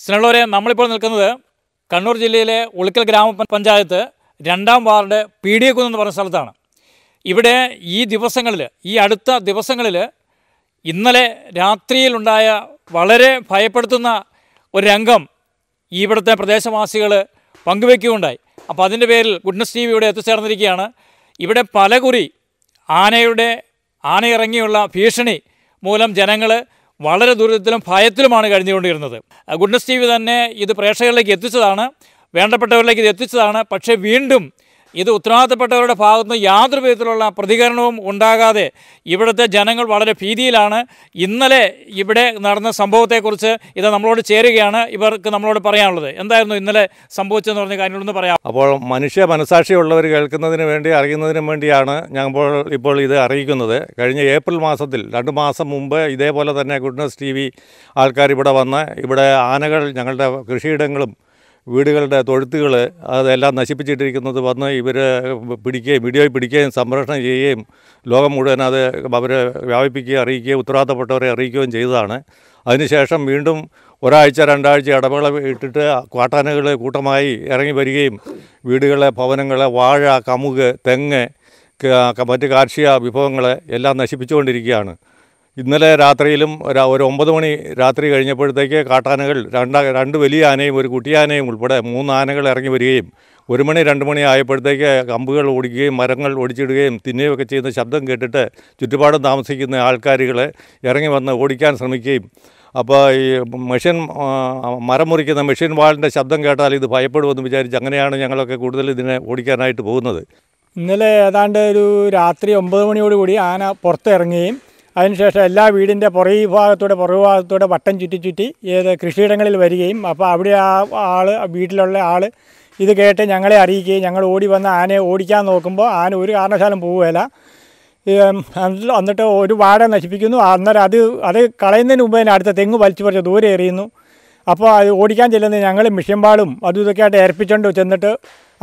സ്നേഹമുള്ളവരെ നമ്മളിപ്പോൾ നിൽക്കുന്നത് കണ്ണൂർ ജില്ലയിലെ ഉളിക്കൽ ഗ്രാമപഞ്ചായത്ത് രണ്ടാം വാർഡ് പി ഡി എ എന്ന് പറഞ്ഞ സ്ഥലത്താണ് ഇവിടെ ഈ ദിവസങ്ങളിൽ ഈ അടുത്ത ദിവസങ്ങളിൽ ഇന്നലെ രാത്രിയിലുണ്ടായ വളരെ ഭയപ്പെടുത്തുന്ന ഒരു രംഗം ഇവിടുത്തെ പ്രദേശവാസികൾ പങ്കുവയ്ക്കുകയുണ്ടായി അപ്പോൾ അതിൻ്റെ പേരിൽ ഗുഡ്നസ് ടി വി ഇവിടെ എത്തിച്ചേർന്നിരിക്കുകയാണ് ഇവിടെ പലകുറി ആനയുടെ ആനയിറങ്ങിയുള്ള ഭീഷണി മൂലം ജനങ്ങൾ വളരെ ദുരിതത്തിലും ഭയത്തിലുമാണ് കഴിഞ്ഞുകൊണ്ടിരുന്നത് ഗുഡ്നസ് ടി വി തന്നെ ഇത് പ്രേക്ഷകരിലേക്ക് എത്തിച്ചതാണ് വേണ്ടപ്പെട്ടവരിലേക്ക് ഇത് എത്തിച്ചതാണ് പക്ഷേ വീണ്ടും ഇത് ഉത്തരവാദിത്തപ്പെട്ടവരുടെ ഭാഗത്തുനിന്ന് യാതൊരു വിധത്തിലുള്ള പ്രതികരണവും ഉണ്ടാകാതെ ഇവിടുത്തെ ജനങ്ങൾ വളരെ ഭീതിയിലാണ് ഇന്നലെ ഇവിടെ നടന്ന സംഭവത്തെക്കുറിച്ച് ഇത് നമ്മളോട് ചേരുകയാണ് ഇവർക്ക് നമ്മളോട് പറയാനുള്ളത് എന്തായിരുന്നു ഇന്നലെ സംഭവിച്ചതെന്ന് പറഞ്ഞ കാര്യങ്ങളൊന്ന് പറയാം അപ്പോൾ മനുഷ്യ മനസാക്ഷിയുള്ളവർ കേൾക്കുന്നതിന് വേണ്ടി അറിയുന്നതിനും വേണ്ടിയാണ് ഞങ്ങൾ ഇപ്പോൾ ഇത് അറിയിക്കുന്നത് കഴിഞ്ഞ ഏപ്രിൽ മാസത്തിൽ രണ്ട് മാസം മുമ്പ് ഇതേപോലെ തന്നെ ഗുഡ്നസ് ടി വി ആൾക്കാർ ഇവിടെ വന്ന് ഇവിടെ ആനകൾ ഞങ്ങളുടെ കൃഷിയിടങ്ങളും വീടുകളുടെ തൊഴുത്തുകൾ അതെല്ലാം നശിപ്പിച്ചിട്ടിരിക്കുന്നത് വന്ന് ഇവർ പിടിക്കുകയും വീഡിയോയിൽ പിടിക്കുകയും സംരക്ഷണം ചെയ്യുകയും ലോകം മുഴുവൻ അത് അവരെ വ്യാപിപ്പിക്കുകയും അറിയിക്കുകയും ഉത്തരവാദിത്തപ്പെട്ടവരെ അറിയിക്കുകയും ചെയ്തതാണ് അതിനുശേഷം വീണ്ടും ഒരാഴ്ച രണ്ടാഴ്ച ഇടവേള ഇട്ടിട്ട് കാട്ടാനകൾ കൂട്ടമായി ഇറങ്ങി വരികയും വീടുകളെ ഭവനങ്ങളെ വാഴ കമുക് തെങ്ങ് മറ്റ് കാർഷിക വിഭവങ്ങളെ എല്ലാം നശിപ്പിച്ചുകൊണ്ടിരിക്കുകയാണ് ഇന്നലെ രാത്രിയിലും ഒരു ഒമ്പത് മണി രാത്രി കഴിഞ്ഞപ്പോഴത്തേക്ക് കാട്ടാനകൾ രണ്ട് രണ്ട് വലിയ ആനയും ഒരു കുട്ടിയാനയും ഉൾപ്പെടെ മൂന്ന് ആനകൾ ഇറങ്ങി വരികയും ഒരു മണി രണ്ട് മണി ആയപ്പോഴത്തേക്ക് കമ്പുകൾ ഓടിക്കുകയും മരങ്ങൾ ഒടിച്ചിടുകയും തിന്നുകയൊക്കെ ചെയ്യുന്ന ശബ്ദം കേട്ടിട്ട് ചുറ്റുപാടും താമസിക്കുന്ന ആൾക്കാരുകൾ ഇറങ്ങി വന്ന് ഓടിക്കാൻ ശ്രമിക്കുകയും അപ്പോൾ ഈ മെഷീൻ മരം മുറിക്കുന്ന മെഷീൻ വാളിൻ്റെ ശബ്ദം കേട്ടാൽ ഇത് ഭയപ്പെടുമെന്ന് വിചാരിച്ച് അങ്ങനെയാണ് ഞങ്ങളൊക്കെ കൂടുതൽ ഇതിനെ ഓടിക്കാനായിട്ട് പോകുന്നത് ഇന്നലെ ഏതാണ്ട് ഒരു രാത്രി ഒമ്പത് മണിയോടുകൂടി ആന പുറത്തിറങ്ങുകയും അതിനുശേഷം എല്ലാ വീടിൻ്റെ പുറകു ഭാഗത്തൂടെ പുറകു ഭാഗത്തൂടെ വട്ടം ചുറ്റി ചുറ്റി ഏത് കൃഷിയിടങ്ങളിൽ വരികയും അപ്പോൾ അവിടെ ആ ആൾ വീട്ടിലുള്ള ആൾ ഇത് കേട്ട് ഞങ്ങളെ അറിയിക്കുകയും ഞങ്ങൾ ഓടി വന്ന് ആനയെ ഓടിക്കാൻ നോക്കുമ്പോൾ ആന ഒരു കാരണവശാലും പോവുകയില്ല എന്നിട്ട് ഒരു വാഴ നശിപ്പിക്കുന്നു അന്നേരം അത് അത് കളയുന്നതിന് മുമ്പ് തന്നെ അടുത്ത തെങ്ങ് വലിച്ചു പറിച്ച് ദൂരെ എറിയുന്നു അപ്പോൾ അത് ഓടിക്കാൻ ചെല്ലുന്നത് ഞങ്ങൾ മിഷ്യമ്പാളും അതും ഇതൊക്കെ ആയിട്ട് ഏർപ്പിച്ചുകൊണ്ട് ചെന്നിട്ട്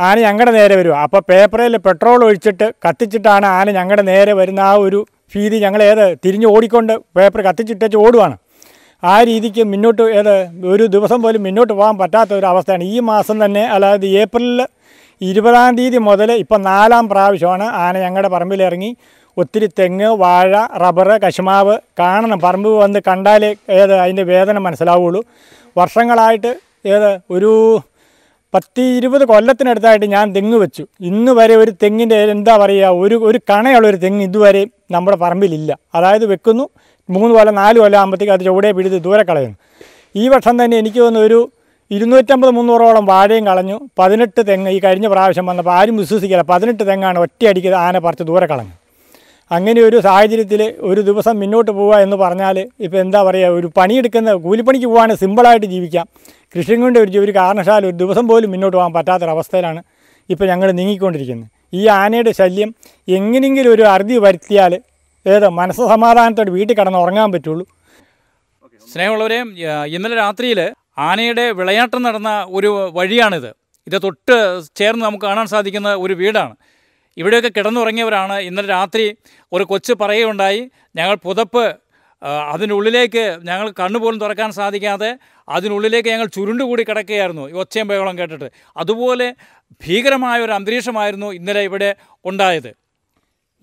ആന ഞങ്ങളുടെ നേരെ വരും അപ്പോൾ പേപ്പറിൽ പെട്രോൾ ഒഴിച്ചിട്ട് കത്തിച്ചിട്ടാണ് ആന ഞങ്ങളുടെ നേരെ വരുന്ന ആ ഒരു ഭീതി ഞങ്ങൾ ഏത് തിരിഞ്ഞ് ഓടിക്കൊണ്ട് പേപ്പർ കത്തിച്ചിട്ടേച്ച് ഓടുവാണ് ആ രീതിക്ക് മുന്നോട്ട് ഏത് ഒരു ദിവസം പോലും മുന്നോട്ട് പോകാൻ പറ്റാത്ത ഒരു അവസ്ഥയാണ് ഈ മാസം തന്നെ അതായത് ഏപ്രിലിൽ ഇരുപതാം തീയതി മുതൽ ഇപ്പം നാലാം പ്രാവശ്യമാണ് ആന ഞങ്ങളുടെ പറമ്പിലിറങ്ങി ഒത്തിരി തെങ്ങ് വാഴ റബ്ബർ കശുമാവ് കാണണം പറമ്പ് വന്ന് കണ്ടാലേ ഏത് അതിൻ്റെ വേദന മനസ്സിലാവുകയുള്ളൂ വർഷങ്ങളായിട്ട് ഏത് ഒരു പത്തി ഇരുപത് കൊല്ലത്തിനടുത്തായിട്ട് ഞാൻ തെങ്ങ് വെച്ചു ഇന്ന് വരെ ഒരു തെങ്ങിൻ്റെ എന്താ പറയുക ഒരു ഒരു കണയുള്ള ഒരു തെങ്ങ് ഇതുവരെ നമ്മുടെ പറമ്പിലില്ല അതായത് വെക്കുന്നു മൂന്ന് കൊല്ലം നാല് കൊല്ലം ആകുമ്പോഴത്തേക്ക് അത് ചുവടെ പിടിച്ച് ദൂരെ കളയുന്നു ഈ വർഷം തന്നെ എനിക്ക് തോന്നുന്നു ഒരു ഇരുന്നൂറ്റമ്പത് മുന്നൂറോളം വാഴയും കളഞ്ഞു പതിനെട്ട് തെങ്ങ് ഈ കഴിഞ്ഞ പ്രാവശ്യം വന്നപ്പോൾ ആരും വിശ്വസിക്കില്ല പതിനെട്ട് തെങ്ങാണ് ഒറ്റയടിക്ക് ആന പറിച്ച് ദൂരെ കളഞ്ഞു അങ്ങനെ ഒരു സാഹചര്യത്തിൽ ഒരു ദിവസം മുന്നോട്ട് പോവുക എന്ന് പറഞ്ഞാൽ ഇപ്പോൾ എന്താ പറയുക ഒരു പണിയെടുക്കുന്ന കൂലിപ്പണിക്ക് പോകാൻ സിമ്പിളായിട്ട് ജീവിക്കാം കൃഷിയും കൊണ്ട് ഒരു ഒരു കാരണശാല ഒരു ദിവസം പോലും മുന്നോട്ട് പോകാൻ പറ്റാത്തൊരവസ്ഥയിലാണ് ഇപ്പോൾ ഞങ്ങൾ നീങ്ങിക്കൊണ്ടിരിക്കുന്നത് ഈ ആനയുടെ ശല്യം എങ്ങനെയെങ്കിലും ഒരു അറുതി വരുത്തിയാൽ ഏതോ മനസ്സ് സമാധാനത്തോടെ വീട്ടിൽ കിടന്ന് ഉറങ്ങാൻ പറ്റുള്ളൂ സ്നേഹമുള്ളവരെ ഇന്നലെ രാത്രിയിൽ ആനയുടെ വിളയാട്ടം നടന്ന ഒരു വഴിയാണിത് ഇത് തൊട്ട് ചേർന്ന് നമുക്ക് കാണാൻ സാധിക്കുന്ന ഒരു വീടാണ് ഇവിടെയൊക്കെ കിടന്നുറങ്ങിയവരാണ് ഇന്നലെ രാത്രി ഒരു കൊച്ചു പറയുകയുണ്ടായി ഞങ്ങൾ പുതപ്പ് അതിനുള്ളിലേക്ക് ഞങ്ങൾ കണ്ണുപോലും തുറക്കാൻ സാധിക്കാതെ അതിനുള്ളിലേക്ക് ഞങ്ങൾ ചുരുണ്ടുകൂടി കിടക്കുകയായിരുന്നു ഒച്ചയും ബഹളം കേട്ടിട്ട് അതുപോലെ ഭീകരമായ ഒരു അന്തരീക്ഷമായിരുന്നു ഇന്നലെ ഇവിടെ ഉണ്ടായത്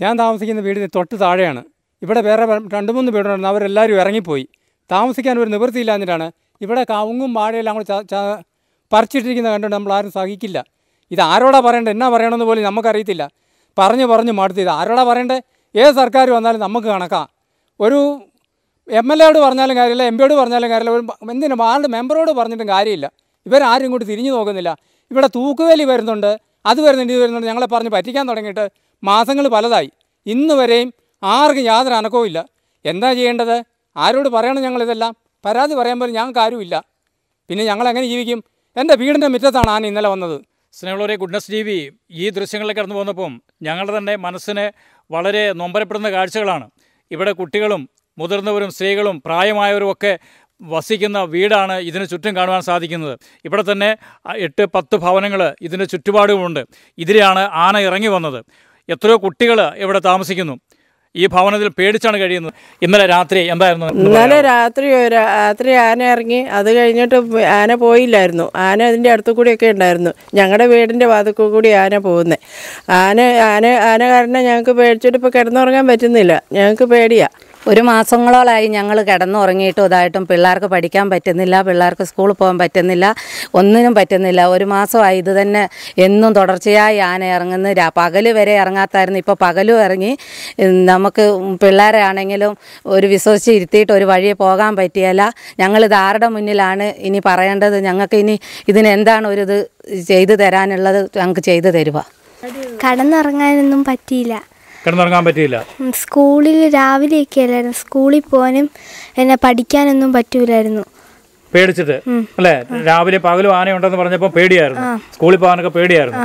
ഞാൻ താമസിക്കുന്ന വീടിന് തൊട്ട് താഴെയാണ് ഇവിടെ വേറെ രണ്ട് മൂന്ന് വീടുണ്ടായിരുന്നു അവരെല്ലാവരും ഇറങ്ങിപ്പോയി താമസിക്കാൻ ഒരു നിവൃത്തിയില്ലാഞ്ഞിട്ടാണ് ഇവിടെ കവുങ്ങും വാഴയെല്ലാം അങ്ങോട്ട് പറിച്ചിട്ടിരിക്കുന്നത് കണ്ടുകൊണ്ട് നമ്മൾ ആരും സഹിക്കില്ല ഇത് ആരോടാ പറയേണ്ടത് എന്നാ പറയണമെന്ന് പോലും നമുക്കറിയത്തില്ല പറഞ്ഞു പറഞ്ഞു മടുത്ത് ഇത് ആരോടാ പറയേണ്ടത് ഏത് സർക്കാർ വന്നാലും നമുക്ക് കണക്കാം ഒരു എം എൽ എയോട് പറഞ്ഞാലും കാര്യമില്ല എം പിയോട് പറഞ്ഞാലും കാര്യമില്ല എന്തിനു വാർഡ് മെമ്പറോട് പറഞ്ഞിട്ടും കാര്യമില്ല ഇവരാരും ഇങ്ങോട്ട് തിരിഞ്ഞു നോക്കുന്നില്ല ഇവിടെ തൂക്കുവേലി വരുന്നുണ്ട് അത് വരുന്നുണ്ട് ഇത് വരുന്നുണ്ട് ഞങ്ങളെ പറഞ്ഞ് പറ്റിക്കാൻ തുടങ്ങിയിട്ട് മാസങ്ങൾ പലതായി ഇന്ന് വരെയും ആർക്കും യാതൊരു അനക്കവും എന്താ ചെയ്യേണ്ടത് ആരോട് പറയണം ഞങ്ങളിതെല്ലാം പരാതി പറയാൻ പോലും ഞങ്ങൾക്ക് ആരുമില്ല പിന്നെ ഞങ്ങളെങ്ങനെ ജീവിക്കും എൻ്റെ വീടിൻ്റെ മുറ്റത്താണ് ആന ഇന്നലെ വന്നത് സ്നേഹമുള്ളവരെ ഗുഡ്നസ് ടി വി ഈ ദൃശ്യങ്ങളിൽ കടന്നു പോകുന്നപ്പം ഞങ്ങളുടെ തന്നെ മനസ്സിനെ വളരെ നൊമ്പരപ്പെടുന്ന കാഴ്ചകളാണ് ഇവിടെ കുട്ടികളും മുതിർന്നവരും സ്ത്രീകളും പ്രായമായവരും ഒക്കെ വസിക്കുന്ന വീടാണ് ഇതിന് ചുറ്റും കാണുവാൻ സാധിക്കുന്നത് ഇവിടെ തന്നെ എട്ട് പത്ത് ഭവനങ്ങൾ ഇതിൻ്റെ ചുറ്റുപാടുമുണ്ട് ഇതിലെയാണ് ആന ഇറങ്ങി വന്നത് എത്രയോ കുട്ടികൾ ഇവിടെ താമസിക്കുന്നു ഈ ഭവനത്തിൽ പേടിച്ചാണ് കഴിയുന്നത് ഇന്നലെ രാത്രി എന്തായിരുന്നു ഇന്നലെ രാത്രി രാത്രി ആന ഇറങ്ങി അത് കഴിഞ്ഞിട്ട് ആന പോയില്ലായിരുന്നു ആന അതിൻ്റെ അടുത്തു കൂടിയൊക്കെ ഉണ്ടായിരുന്നു ഞങ്ങളുടെ വീടിൻ്റെ വാതക്കു കൂടി ആന പോകുന്നത് ആന ആന ആന കാരണം ഞങ്ങൾക്ക് പേടിച്ചിട്ട് ഇപ്പോൾ കിടന്നുറങ്ങാൻ പറ്റുന്നില്ല ഞങ്ങൾക്ക് പേടിയാ ഒരു മാസങ്ങളോളായി ഞങ്ങൾ കിടന്നുറങ്ങിയിട്ടും ഇതായിട്ടും പിള്ളേർക്ക് പഠിക്കാൻ പറ്റുന്നില്ല പിള്ളേർക്ക് സ്കൂളിൽ പോകാൻ പറ്റുന്നില്ല ഒന്നിനും പറ്റുന്നില്ല ഒരു മാസമായി ഇത് തന്നെ എന്നും തുടർച്ചയായി ആന ഇറങ്ങുന്ന പകല് വരെ ഇറങ്ങാത്തായിരുന്നു ഇപ്പോൾ പകലും ഇറങ്ങി നമ്മൾ നമുക്ക് പിള്ളേരെ ആണെങ്കിലും ഒരു വിശ്വസിച്ച് ഇരുത്തിയിട്ട് ഒരു വഴിയെ പോകാൻ പറ്റിയല്ല ഞങ്ങളിത് ആരുടെ മുന്നിലാണ് ഇനി പറയേണ്ടത് ഞങ്ങൾക്ക് ഇനി ഇതിനെന്താണ് ഒരു ഇത് ചെയ്തു തരാനുള്ളത് ഞങ്ങൾക്ക് ചെയ്തു തരുക കടന്നുറങ്ങാനൊന്നും പറ്റിയില്ല കിടന്നുറങ്ങാൻ പറ്റിയില്ല സ്കൂളിൽ രാവിലെയൊക്കെ അല്ലായിരുന്നു സ്കൂളിൽ പോകാനും എന്നെ പഠിക്കാനൊന്നും പറ്റൂലായിരുന്നു പേടിച്ചിട്ട് അല്ലേ രാവിലെ പകലും ആനയുണ്ടെന്ന് പറഞ്ഞപ്പോൾ പേടിയായിരുന്നു സ്കൂളിൽ പോകാനൊക്കെ പേടിയായിരുന്നു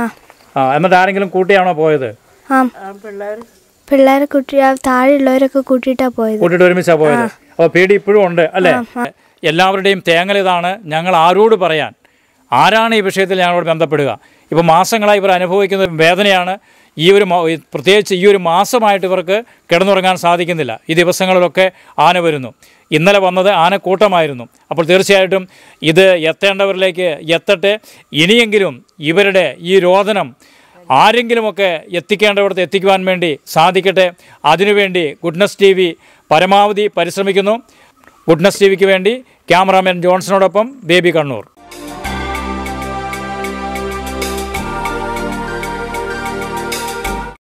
ആ എന്നിട്ട് ആരെങ്കിലും കൂട്ടിയാണോ പോയത് ആ പിള്ളേർ പിള്ളേരെ കൂട്ടി താഴെയുള്ളവരൊക്കെ കൂട്ടിയിട്ടാണ് പോയത് കൂട്ടിയിട്ട് ഒരുമിച്ചാ പോയത് അപ്പോൾ പേടി ഇപ്പോഴും ഉണ്ട് അല്ലേ എല്ലാവരുടെയും തേങ്ങൽ ഇതാണ് ഞങ്ങൾ ആരോട് പറയാൻ ആരാണ് ഈ വിഷയത്തിൽ ഞങ്ങളോട് ബന്ധപ്പെടുക ഇപ്പോൾ മാസങ്ങളായി ഇവർ അനുഭവിക്കുന്ന വേദനയാണ് ഈ ഒരു പ്രത്യേകിച്ച് ഈ ഒരു മാസമായിട്ട് ഇവർക്ക് കിടന്നുറങ്ങാൻ സാധിക്കുന്നില്ല ഈ ദിവസങ്ങളിലൊക്കെ ആന വരുന്നു ഇന്നലെ വന്നത് ആനക്കൂട്ടമായിരുന്നു അപ്പോൾ തീർച്ചയായിട്ടും ഇത് എത്തേണ്ടവരിലേക്ക് എത്തട്ടെ ഇനിയെങ്കിലും ഇവരുടെ ഈ രോദനം ആരെങ്കിലുമൊക്കെ എത്തിക്കേണ്ടവിടത്ത് എത്തിക്കുവാൻ വേണ്ടി സാധിക്കട്ടെ അതിനുവേണ്ടി ഗുഡ്നസ് ടി വി പരമാവധി പരിശ്രമിക്കുന്നു ഗുഡ്നസ് ടി വിക്ക് വേണ്ടി ക്യാമറാമാൻ ജോൺസണോടൊപ്പം ബേബി കണ്ണൂർ